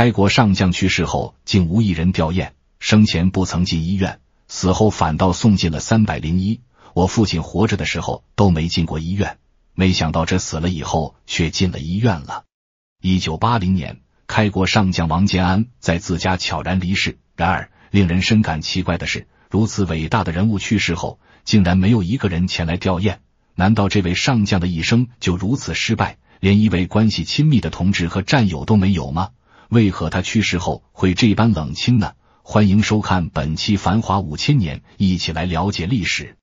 开国上将去世后，竟无一人吊唁。生前不曾进医院，死后反倒送进了三百零一。我父亲活着的时候都没进过医院，没想到这死了以后却进了医院了。一九八零年，开国上将王建安在自家悄然离世。然而，令人深感奇怪的是，如此伟大的人物去世后，竟然没有一个人前来吊唁。难道这位上将的一生就如此失败，连一位关系亲密的同志和战友都没有吗？为何他去世后会这般冷清呢？欢迎收看本期《繁华五千年》，一起来了解历史。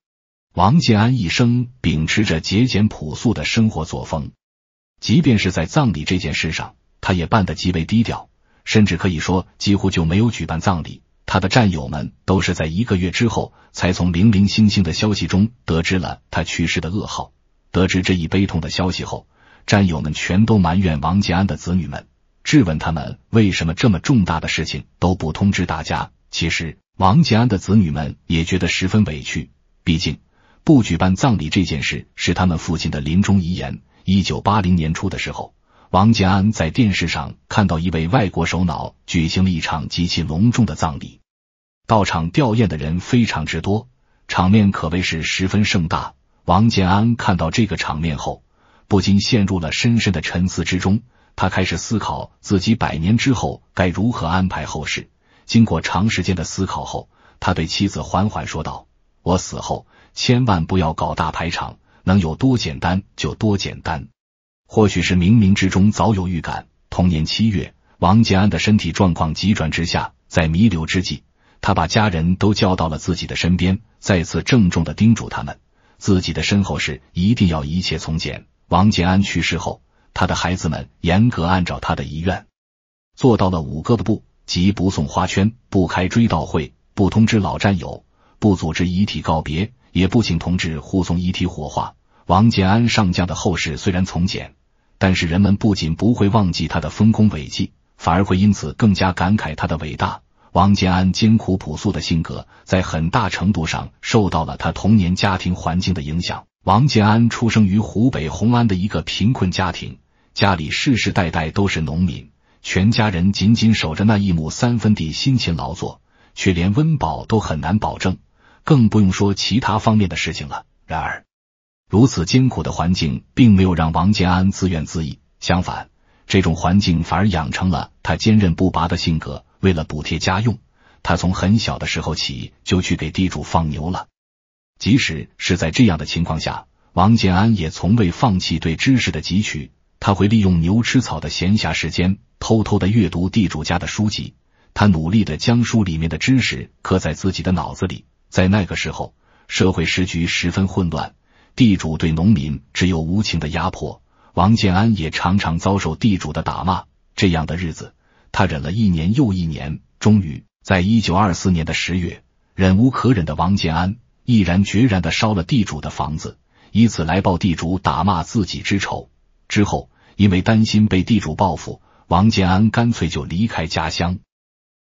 王建安一生秉持着节俭朴素的生活作风，即便是在葬礼这件事上，他也办得极为低调，甚至可以说几乎就没有举办葬礼。他的战友们都是在一个月之后才从零零星星的消息中得知了他去世的噩耗。得知这一悲痛的消息后，战友们全都埋怨王建安的子女们。质问他们为什么这么重大的事情都不通知大家？其实，王建安的子女们也觉得十分委屈。毕竟，不举办葬礼这件事是他们父亲的临终遗言。一九八零年初的时候，王建安在电视上看到一位外国首脑举行了一场极其隆重的葬礼，到场吊唁的人非常之多，场面可谓是十分盛大。王建安看到这个场面后，不禁陷入了深深的沉思之中。他开始思考自己百年之后该如何安排后事。经过长时间的思考后，他对妻子缓缓说道：“我死后千万不要搞大排场，能有多简单就多简单。”或许是冥冥之中早有预感，同年七月，王建安的身体状况急转直下，在弥留之际，他把家人都叫到了自己的身边，再次郑重的叮嘱他们：“自己的身后事一定要一切从简。”王建安去世后。他的孩子们严格按照他的遗愿，做到了五个不：不即不送花圈，不开追悼会，不通知老战友，不组织遗体告别，也不请同志护送遗体火化。王建安上将的后事虽然从简，但是人们不仅不会忘记他的丰功伟绩，反而会因此更加感慨他的伟大。王建安艰苦朴素的性格，在很大程度上受到了他童年家庭环境的影响。王建安出生于湖北红安的一个贫困家庭。家里世世代代都是农民，全家人紧紧守着那一亩三分地辛勤劳作，却连温饱都很难保证，更不用说其他方面的事情了。然而，如此艰苦的环境并没有让王建安自怨自艾，相反，这种环境反而养成了他坚韧不拔的性格。为了补贴家用，他从很小的时候起就去给地主放牛了。即使是在这样的情况下，王建安也从未放弃对知识的汲取。他会利用牛吃草的闲暇时间，偷偷的阅读地主家的书籍。他努力的将书里面的知识刻在自己的脑子里。在那个时候，社会时局十分混乱，地主对农民只有无情的压迫。王建安也常常遭受地主的打骂。这样的日子，他忍了一年又一年。终于，在一九二四年的十月，忍无可忍的王建安毅然决然的烧了地主的房子，以此来报地主打骂自己之仇。之后，因为担心被地主报复，王建安干脆就离开家乡，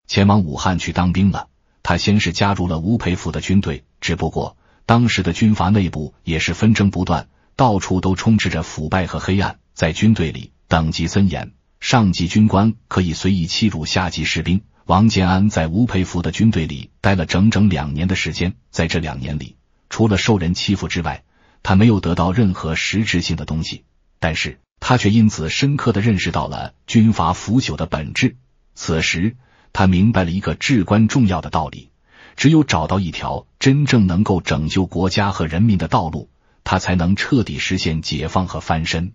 前往武汉去当兵了。他先是加入了吴佩孚的军队，只不过当时的军阀内部也是纷争不断，到处都充斥着腐败和黑暗。在军队里，等级森严，上级军官可以随意欺辱下级士兵。王建安在吴佩孚的军队里待了整整两年的时间，在这两年里，除了受人欺负之外，他没有得到任何实质性的东西。但是他却因此深刻的认识到了军阀腐朽的本质。此时，他明白了一个至关重要的道理：只有找到一条真正能够拯救国家和人民的道路，他才能彻底实现解放和翻身。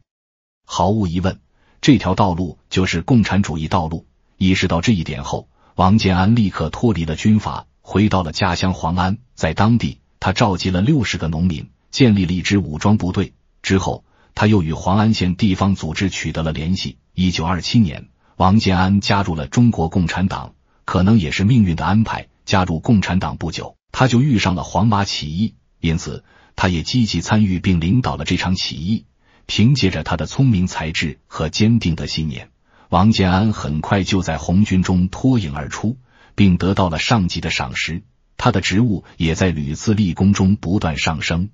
毫无疑问，这条道路就是共产主义道路。意识到这一点后，王建安立刻脱离了军阀，回到了家乡黄安。在当地，他召集了六十个农民，建立了一支武装部队。之后，他又与黄安县地方组织取得了联系。一九二七年，王建安加入了中国共产党。可能也是命运的安排，加入共产党不久，他就遇上了黄麻起义，因此他也积极参与并领导了这场起义。凭借着他的聪明才智和坚定的信念，王建安很快就在红军中脱颖而出，并得到了上级的赏识。他的职务也在屡次立功中不断上升。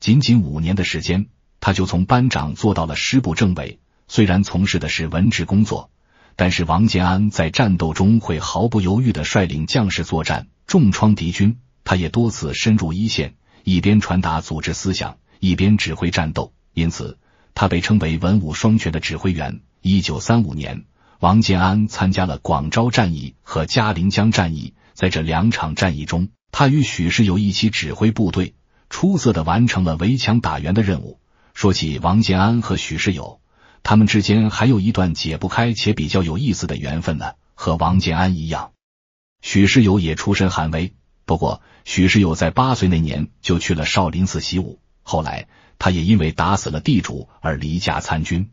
仅仅五年的时间。他就从班长做到了师部政委，虽然从事的是文职工作，但是王建安在战斗中会毫不犹豫的率领将士作战，重创敌军。他也多次深入一线，一边传达组织思想，一边指挥战斗，因此他被称为文武双全的指挥员。一九三五年，王建安参加了广州战役和嘉陵江战役，在这两场战役中，他与许世友一起指挥部队，出色的完成了围墙打援的任务。说起王建安和许世友，他们之间还有一段解不开且比较有意思的缘分呢。和王建安一样，许世友也出身寒微。不过，许世友在八岁那年就去了少林寺习武，后来他也因为打死了地主而离家参军，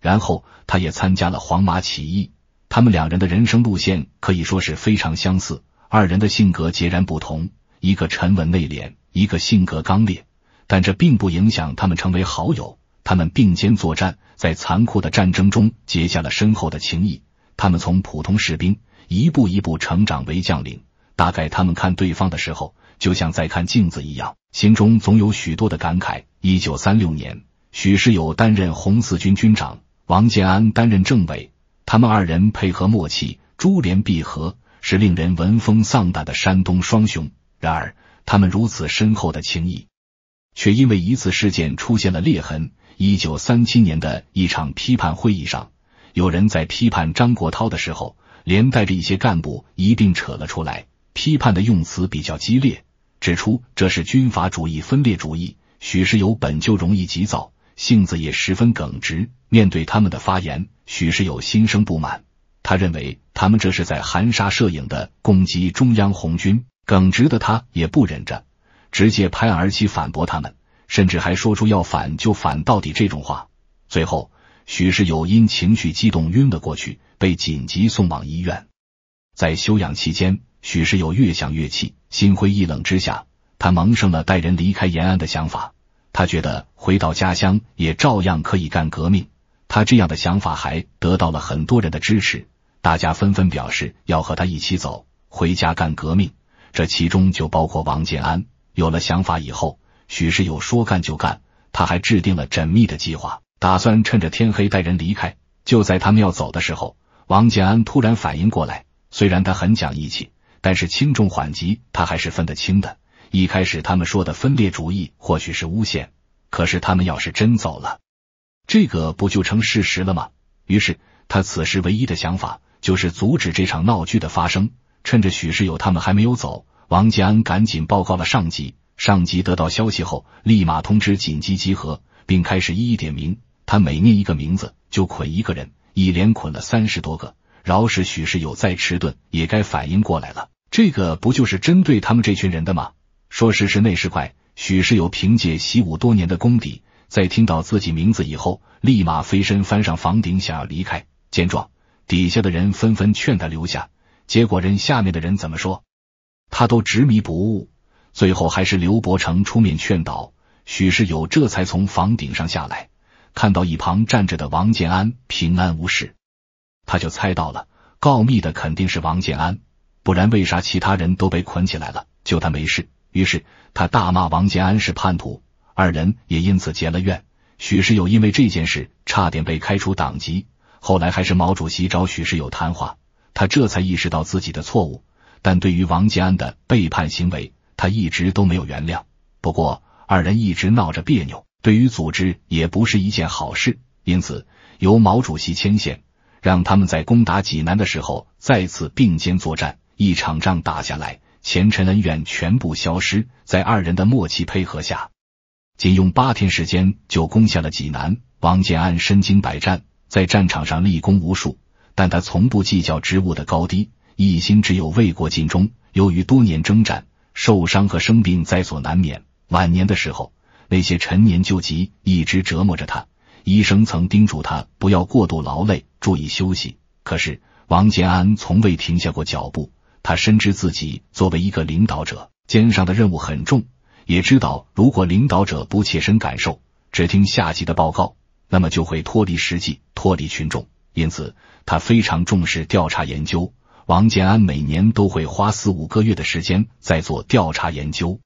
然后他也参加了黄麻起义。他们两人的人生路线可以说是非常相似，二人的性格截然不同，一个沉稳内敛，一个性格刚烈。但这并不影响他们成为好友。他们并肩作战，在残酷的战争中结下了深厚的情谊。他们从普通士兵一步一步成长为将领。大概他们看对方的时候，就像在看镜子一样，心中总有许多的感慨。一九三六年，许世友担任红四军军长，王建安担任政委。他们二人配合默契，珠联璧合，是令人闻风丧胆的山东双雄。然而，他们如此深厚的情谊。却因为一次事件出现了裂痕。一九三七年的一场批判会议上，有人在批判张国焘的时候，连带着一些干部一并扯了出来。批判的用词比较激烈，指出这是军阀主义、分裂主义。许世友本就容易急躁，性子也十分耿直。面对他们的发言，许世友心生不满，他认为他们这是在含沙射影的攻击中央红军。耿直的他也不忍着。直接拍案而起反驳他们，甚至还说出“要反就反到底”这种话。最后，许世友因情绪激动晕了过去，被紧急送往医院。在休养期间，许世友越想越气，心灰意冷之下，他萌生了带人离开延安的想法。他觉得回到家乡也照样可以干革命。他这样的想法还得到了很多人的支持，大家纷纷表示要和他一起走，回家干革命。这其中就包括王建安。有了想法以后，许世友说干就干，他还制定了缜密的计划，打算趁着天黑带人离开。就在他们要走的时候，王建安突然反应过来，虽然他很讲义气，但是轻重缓急他还是分得清的。一开始他们说的分裂主义或许是诬陷，可是他们要是真走了，这个不就成事实了吗？于是他此时唯一的想法就是阻止这场闹剧的发生，趁着许世友他们还没有走。王吉安赶紧报告了上级，上级得到消息后，立马通知紧急集合，并开始一一点名。他每念一个名字，就捆一个人，一连捆了三十多个。饶是许世友再迟钝，也该反应过来了。这个不就是针对他们这群人的吗？说时迟那时快，许世友凭借习武多年的功底，在听到自己名字以后，立马飞身翻上房顶，想要离开。见状，底下的人纷纷劝他留下。结果人下面的人怎么说？他都执迷不悟，最后还是刘伯承出面劝导许世友，这才从房顶上下来。看到一旁站着的王建安平安无事，他就猜到了告密的肯定是王建安，不然为啥其他人都被捆起来了，就他没事？于是他大骂王建安是叛徒，二人也因此结了怨。许世友因为这件事差点被开除党籍，后来还是毛主席找许世友谈话，他这才意识到自己的错误。但对于王建安的背叛行为，他一直都没有原谅。不过，二人一直闹着别扭，对于组织也不是一件好事。因此，由毛主席牵线，让他们在攻打济南的时候再次并肩作战。一场仗打下来，前尘恩怨全部消失。在二人的默契配合下，仅用八天时间就攻下了济南。王建安身经百战，在战场上立功无数，但他从不计较职务的高低。一心只有为国尽忠。由于多年征战，受伤和生病在所难免。晚年的时候，那些陈年旧疾一直折磨着他。医生曾叮嘱他不要过度劳累，注意休息。可是王建安从未停下过脚步。他深知自己作为一个领导者，肩上的任务很重，也知道如果领导者不切身感受，只听下级的报告，那么就会脱离实际，脱离群众。因此，他非常重视调查研究。王建安每年都会花四五个月的时间在做调查研究，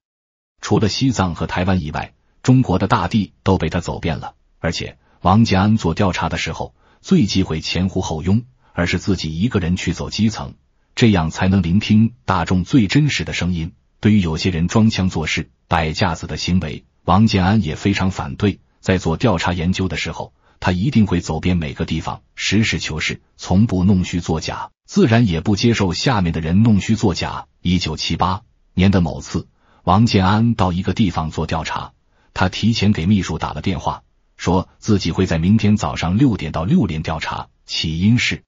除了西藏和台湾以外，中国的大地都被他走遍了。而且，王建安做调查的时候最忌讳前呼后拥，而是自己一个人去走基层，这样才能聆听大众最真实的声音。对于有些人装腔作势、摆架子的行为，王建安也非常反对。在做调查研究的时候，他一定会走遍每个地方，实事求是，从不弄虚作假。自然也不接受下面的人弄虚作假。一九七八年的某次，王建安到一个地方做调查，他提前给秘书打了电话，说自己会在明天早上六点到六连调查。起因是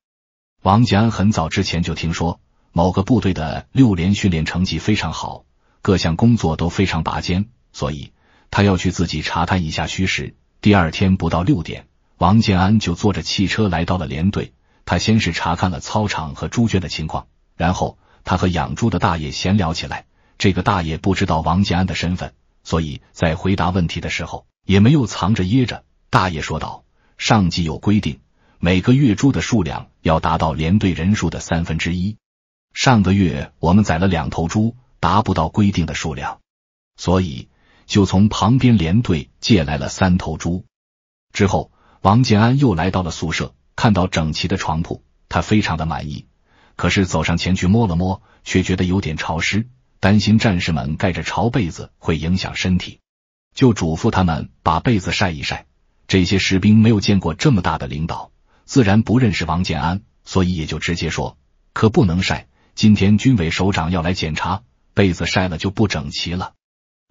王建安很早之前就听说某个部队的六连训练成绩非常好，各项工作都非常拔尖，所以他要去自己查探一下虚实。第二天不到六点，王建安就坐着汽车来到了连队。他先是查看了操场和猪圈的情况，然后他和养猪的大爷闲聊起来。这个大爷不知道王建安的身份，所以在回答问题的时候也没有藏着掖着。大爷说道：“上级有规定，每个月猪的数量要达到连队人数的三分之一。上个月我们宰了两头猪，达不到规定的数量，所以就从旁边连队借来了三头猪。”之后，王建安又来到了宿舍。看到整齐的床铺，他非常的满意。可是走上前去摸了摸，却觉得有点潮湿，担心战士们盖着潮被子会影响身体，就嘱咐他们把被子晒一晒。这些士兵没有见过这么大的领导，自然不认识王建安，所以也就直接说：“可不能晒，今天军委首长要来检查，被子晒了就不整齐了。”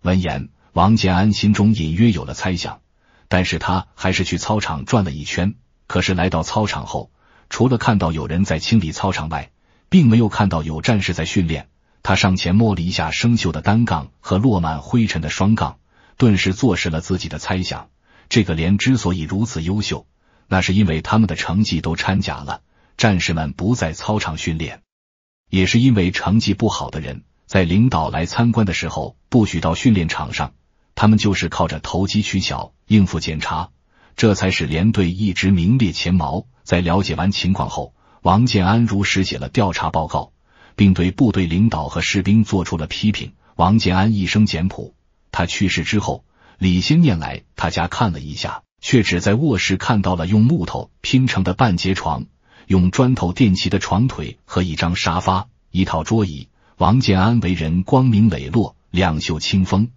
闻言，王建安心中隐约有了猜想，但是他还是去操场转了一圈。可是来到操场后，除了看到有人在清理操场外，并没有看到有战士在训练。他上前摸了一下生锈的单杠和落满灰尘的双杠，顿时坐实了自己的猜想。这个连之所以如此优秀，那是因为他们的成绩都掺假了。战士们不在操场训练，也是因为成绩不好的人，在领导来参观的时候不许到训练场上。他们就是靠着投机取巧应付检查。这才使连队一直名列前茅。在了解完情况后，王建安如实写了调查报告，并对部队领导和士兵做出了批评。王建安一生简朴，他去世之后，李先念来他家看了一下，却只在卧室看到了用木头拼成的半截床，用砖头垫起的床腿和一张沙发、一套桌椅。王建安为人光明磊落，两袖清风，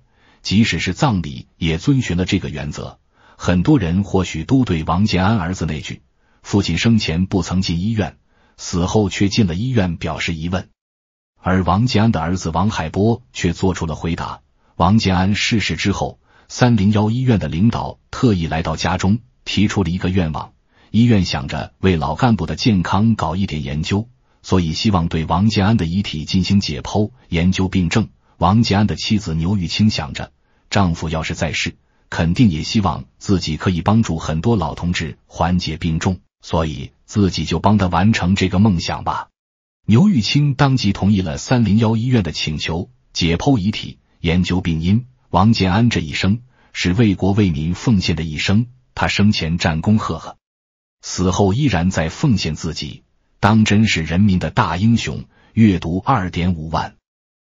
即使是葬礼，也遵循了这个原则。很多人或许都对王建安儿子那句“父亲生前不曾进医院，死后却进了医院”表示疑问，而王建安的儿子王海波却做出了回答。王建安逝世之后，三零幺医院的领导特意来到家中，提出了一个愿望：医院想着为老干部的健康搞一点研究，所以希望对王建安的遗体进行解剖研究病症。王建安的妻子牛玉清想着，丈夫要是在世。肯定也希望自己可以帮助很多老同志缓解病重，所以自己就帮他完成这个梦想吧。牛玉清当即同意了三零幺医院的请求，解剖遗体，研究病因。王建安这一生是为国为民奉献的一生，他生前战功赫赫，死后依然在奉献自己，当真是人民的大英雄。阅读二点五万。